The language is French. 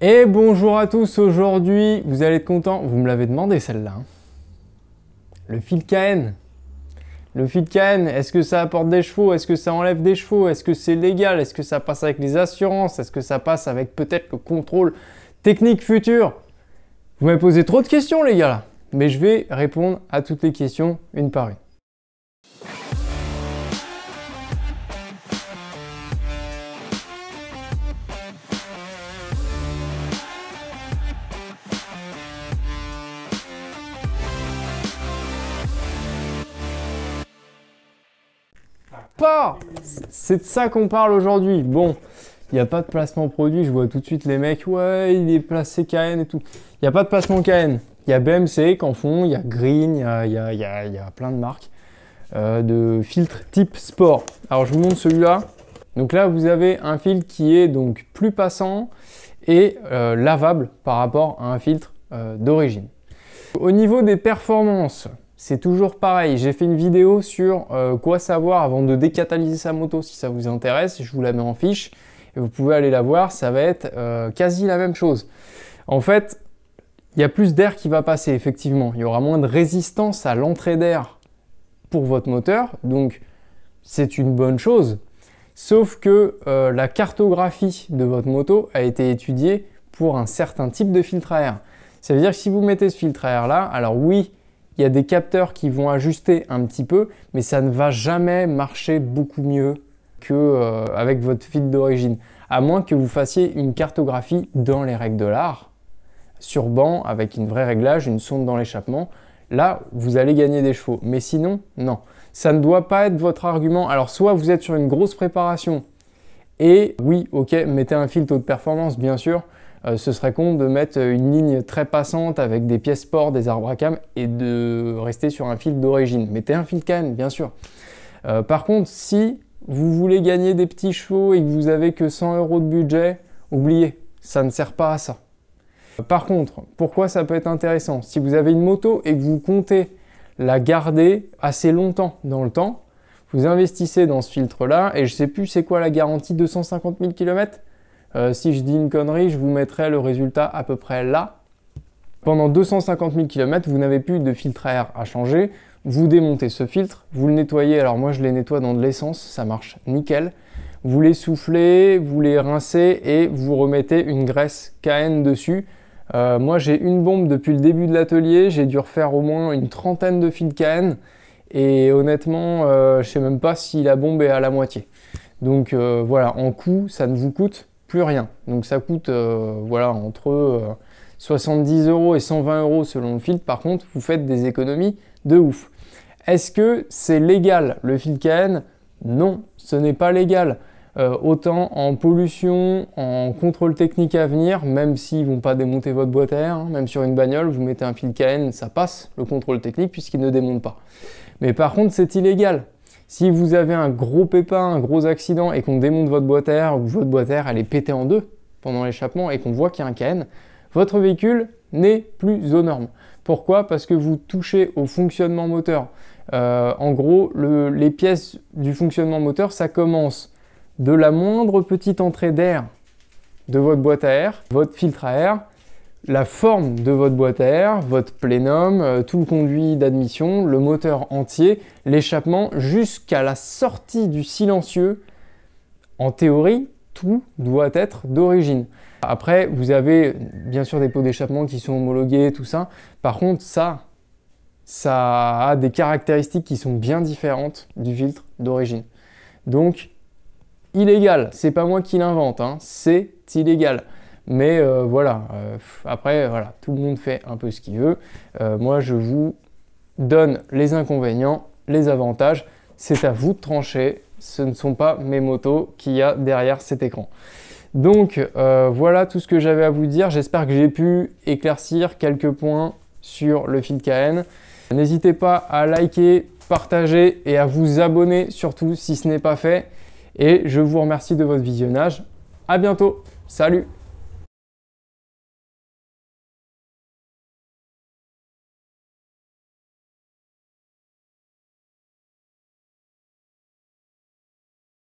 Et bonjour à tous, aujourd'hui, vous allez être content, vous me l'avez demandé celle-là. Hein. Le fil KN. Le fil KN, est-ce que ça apporte des chevaux Est-ce que ça enlève des chevaux Est-ce que c'est légal Est-ce que ça passe avec les assurances Est-ce que ça passe avec peut-être le contrôle technique futur Vous m'avez posé trop de questions les gars là, mais je vais répondre à toutes les questions une par une. pas C'est de ça qu'on parle aujourd'hui. Bon, il n'y a pas de placement produit. Je vois tout de suite les mecs, ouais, il est placé KN et tout. Il n'y a pas de placement KN. Il y a BMC qu'en font, il y a Green, il y a, plein de marques euh, de filtres type sport. Alors, je vous montre celui-là. Donc là, vous avez un filtre qui est donc plus passant et euh, lavable par rapport à un filtre euh, d'origine. Au niveau des performances, c'est toujours pareil. J'ai fait une vidéo sur euh, quoi savoir avant de décatalyser sa moto si ça vous intéresse. Je vous la mets en fiche et vous pouvez aller la voir. Ça va être euh, quasi la même chose. En fait, il y a plus d'air qui va passer, effectivement. Il y aura moins de résistance à l'entrée d'air pour votre moteur. Donc, c'est une bonne chose. Sauf que euh, la cartographie de votre moto a été étudiée pour un certain type de filtre à air. Ça veut dire que si vous mettez ce filtre à air là, alors oui, il y a des capteurs qui vont ajuster un petit peu, mais ça ne va jamais marcher beaucoup mieux que euh, avec votre fil d'origine, à moins que vous fassiez une cartographie dans les règles de l'art, sur banc avec une vraie réglage, une sonde dans l'échappement. Là, vous allez gagner des chevaux, mais sinon, non. Ça ne doit pas être votre argument. Alors, soit vous êtes sur une grosse préparation, et oui, ok, mettez un filtre de performance, bien sûr. Euh, ce serait con de mettre une ligne très passante avec des pièces sport, des arbres à cam et de rester sur un fil d'origine. Mettez un fil canne, bien sûr. Euh, par contre, si vous voulez gagner des petits chevaux et que vous avez que 100 euros de budget, oubliez, ça ne sert pas à ça. Euh, par contre, pourquoi ça peut être intéressant Si vous avez une moto et que vous comptez la garder assez longtemps dans le temps, vous investissez dans ce filtre-là, et je sais plus c'est quoi la garantie 250 000 km. si je dis une connerie, je vous mettrai le résultat à peu près là. Pendant 250 000 km, vous n'avez plus de filtre à air à changer. Vous démontez ce filtre, vous le nettoyez. Alors moi, je les nettoie dans de l'essence, ça marche nickel. Vous les soufflez, vous les rincez et vous remettez une graisse KN dessus. Euh, moi, j'ai une bombe depuis le début de l'atelier. J'ai dû refaire au moins une trentaine de fils KN. Et honnêtement, je euh, je sais même pas si la bombe est à la moitié. Donc euh, voilà, en coût, ça ne vous coûte plus rien. Donc ça coûte euh, voilà entre 70 euros et 120 euros selon le filtre. Par contre, vous faites des économies de ouf. Est-ce que c'est légal le filtre KN Non, ce n'est pas légal. Euh, autant en pollution, en contrôle technique à venir, même s'ils vont pas démonter votre boîte à air, hein, même sur une bagnole, vous mettez un fil KN, ça passe le contrôle technique puisqu'il ne démonte pas. Mais par contre, c'est illégal. Si vous avez un gros pépin, un gros accident et qu'on démonte votre boîte à air ou votre boîte à air elle est pétée en deux pendant l'échappement et qu'on voit qu'il y a un KN, votre véhicule n'est plus aux normes. Pourquoi Parce que vous touchez au fonctionnement moteur. Euh, en gros, les pièces du fonctionnement moteur, ça commence de la moindre petite entrée d'air de votre boîte à air, votre filtre à air, la forme de votre boîte à air, votre plénum, euh, tout le conduit d'admission, le moteur entier, l'échappement, jusqu'à la sortie du silencieux. En théorie, tout doit être d'origine. Après, vous avez bien sûr des pots d'échappement qui sont homologués, tout ça. Par contre, ça, ça a des caractéristiques qui sont bien différentes du filtre d'origine. Donc, illégal. C'est pas moi qui l'invente, hein. c'est illégal. Mais euh, voilà, euh, après, voilà, tout le monde fait un peu ce qu'il veut. Euh, moi, je vous donne les inconvénients, les avantages. C'est à vous de trancher. Ce ne sont pas mes motos qu'il y a derrière cet écran. Donc voilà tout ce que j'avais à vous dire. J'espère que j'ai pu éclaircir quelques points sur le fil KN. N'hésitez pas à liker, partager et à vous abonner surtout si ce n'est pas fait. Et je vous remercie de votre visionnage. À bientôt. Salut